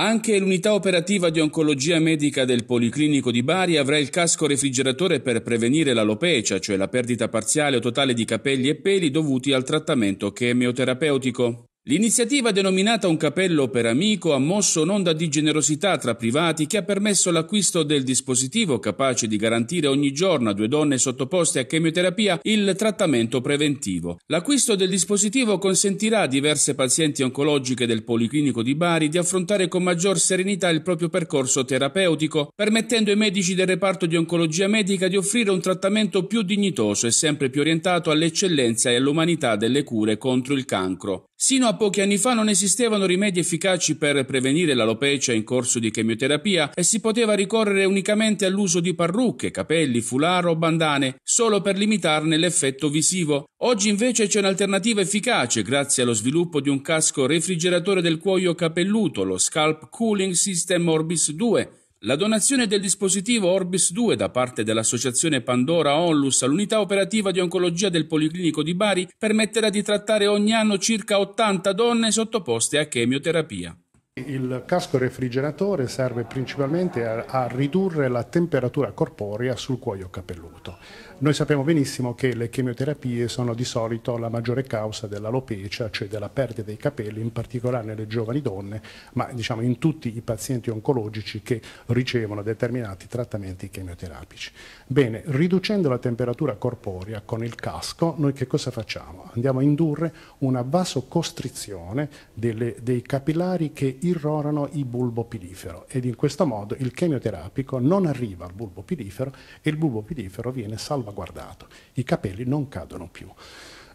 Anche l'unità operativa di oncologia medica del Policlinico di Bari avrà il casco refrigeratore per prevenire l'alopecia, cioè la perdita parziale o totale di capelli e peli dovuti al trattamento chemioterapeutico. L'iniziativa denominata Un capello per amico ha mosso un'onda di generosità tra privati che ha permesso l'acquisto del dispositivo capace di garantire ogni giorno a due donne sottoposte a chemioterapia il trattamento preventivo. L'acquisto del dispositivo consentirà a diverse pazienti oncologiche del Policlinico di Bari di affrontare con maggior serenità il proprio percorso terapeutico, permettendo ai medici del reparto di oncologia medica di offrire un trattamento più dignitoso e sempre più orientato all'eccellenza e all'umanità delle cure contro il cancro. Sino a Roma pochi anni fa non esistevano rimedi efficaci per prevenire l'alopecia in corso di chemioterapia e si poteva ricorrere unicamente all'uso di parrucche, capelli, foulard o bandane, solo per limitarne l'effetto visivo. Oggi invece c'è un'alternativa efficace grazie allo sviluppo di un casco refrigeratore del cuoio capelluto, lo Scalp Cooling System Orbis 2, la donazione del dispositivo Orbis 2 da parte dell'associazione Pandora Onlus all'unità operativa di oncologia del Policlinico di Bari permetterà di trattare ogni anno circa 80 donne sottoposte a chemioterapia. Il casco refrigeratore serve principalmente a, a, ridurre la temperatura corporea sul cuoio capelluto. Noi sappiamo benissimo che le chemioterapie sono di solito la maggiore causa dell'alopecia, cioè della perdita dei capelli, in particolare nelle giovani donne, ma diciamo in tutti i pazienti oncologici che ricevono determinati trattamenti chemioterapici. Bene, riducendo la temperatura corporea con il casco, noi che cosa facciamo? Andiamo a indurre una vasocostrizione delle, dei capillari che irrorano i bulbo pilifero ed in questo modo il chemioterapico non arriva al bulbo pilifero e il bulbo pilifero viene salvaguardato, i capelli non cadono più.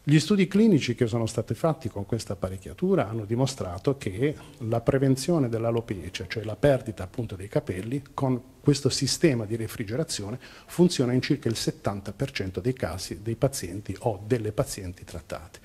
Gli studi clinici che sono stati fatti con questa apparecchiatura hanno dimostrato che la prevenzione dell'alopecia, cioè la perdita appunto dei capelli, con questo sistema di refrigerazione funziona in circa il 70% dei casi dei pazienti o delle pazienti trattate.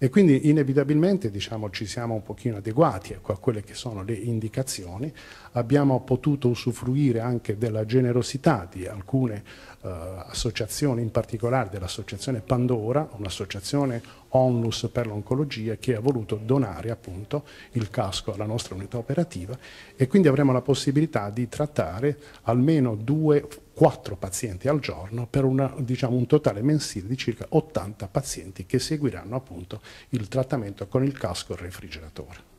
E quindi inevitabilmente diciamo, ci siamo un pochino adeguati ecco, a quelle che sono le indicazioni, abbiamo potuto usufruire anche della generosità di alcune eh, associazioni, in particolare dell'associazione Pandora, un'associazione onlus per l'oncologia che ha voluto donare appunto il casco alla nostra unità operativa e quindi avremo la possibilità di trattare almeno due, quattro pazienti al giorno per una, diciamo, un totale mensile di circa 80 pazienti che seguiranno appunto il trattamento con il casco refrigeratore.